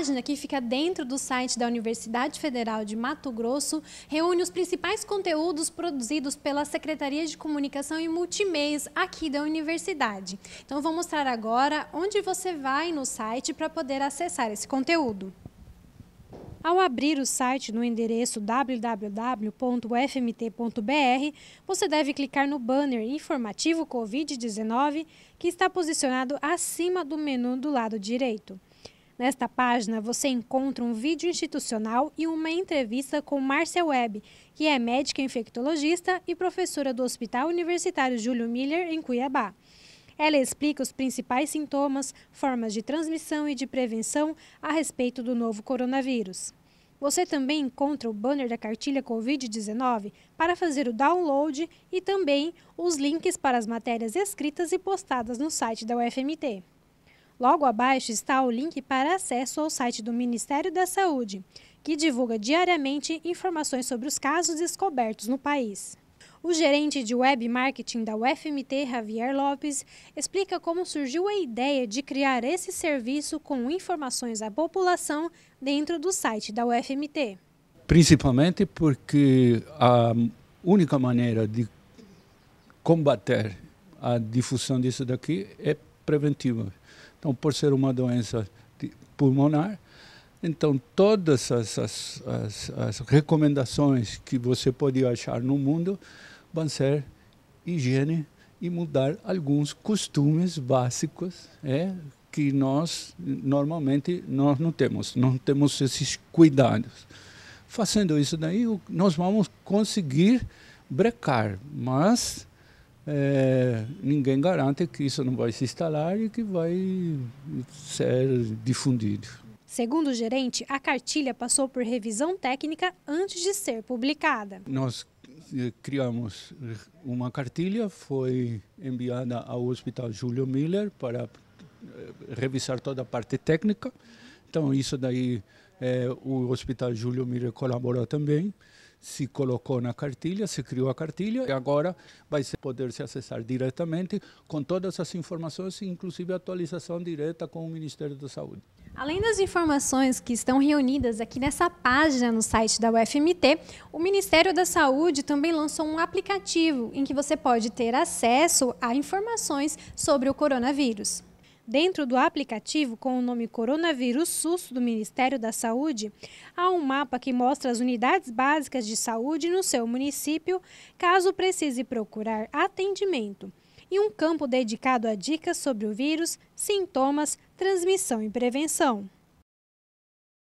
página, que fica dentro do site da Universidade Federal de Mato Grosso, reúne os principais conteúdos produzidos pela Secretaria de Comunicação e Multimeios aqui da universidade. Então, vou mostrar agora onde você vai no site para poder acessar esse conteúdo. Ao abrir o site no endereço www.fmt.br, você deve clicar no banner informativo Covid-19 que está posicionado acima do menu do lado direito. Nesta página você encontra um vídeo institucional e uma entrevista com Márcia Webb, que é médica infectologista e professora do Hospital Universitário Júlio Miller, em Cuiabá. Ela explica os principais sintomas, formas de transmissão e de prevenção a respeito do novo coronavírus. Você também encontra o banner da cartilha Covid-19 para fazer o download e também os links para as matérias escritas e postadas no site da UFMT. Logo abaixo está o link para acesso ao site do Ministério da Saúde, que divulga diariamente informações sobre os casos descobertos no país. O gerente de web marketing da UFMT, Javier Lopes, explica como surgiu a ideia de criar esse serviço com informações à população dentro do site da UFMT. Principalmente porque a única maneira de combater a difusão disso daqui é preventiva. Então, por ser uma doença pulmonar, então todas as, as, as, as recomendações que você pode achar no mundo vão ser higiene e mudar alguns costumes básicos é, que nós normalmente nós não temos, não temos esses cuidados. Fazendo isso daí, nós vamos conseguir brecar, mas é, ninguém garante que isso não vai se instalar e que vai ser difundido. Segundo o gerente, a cartilha passou por revisão técnica antes de ser publicada. Nós eh, criamos uma cartilha, foi enviada ao Hospital Júlio Miller para eh, revisar toda a parte técnica. Então, isso daí é, o Hospital Júlio Miller colaborou também se colocou na cartilha, se criou a cartilha e agora vai poder se acessar diretamente com todas as informações, inclusive atualização direta com o Ministério da Saúde. Além das informações que estão reunidas aqui nessa página no site da UFMT, o Ministério da Saúde também lançou um aplicativo em que você pode ter acesso a informações sobre o coronavírus. Dentro do aplicativo com o nome Coronavírus SUS do Ministério da Saúde, há um mapa que mostra as unidades básicas de saúde no seu município, caso precise procurar atendimento, e um campo dedicado a dicas sobre o vírus, sintomas, transmissão e prevenção.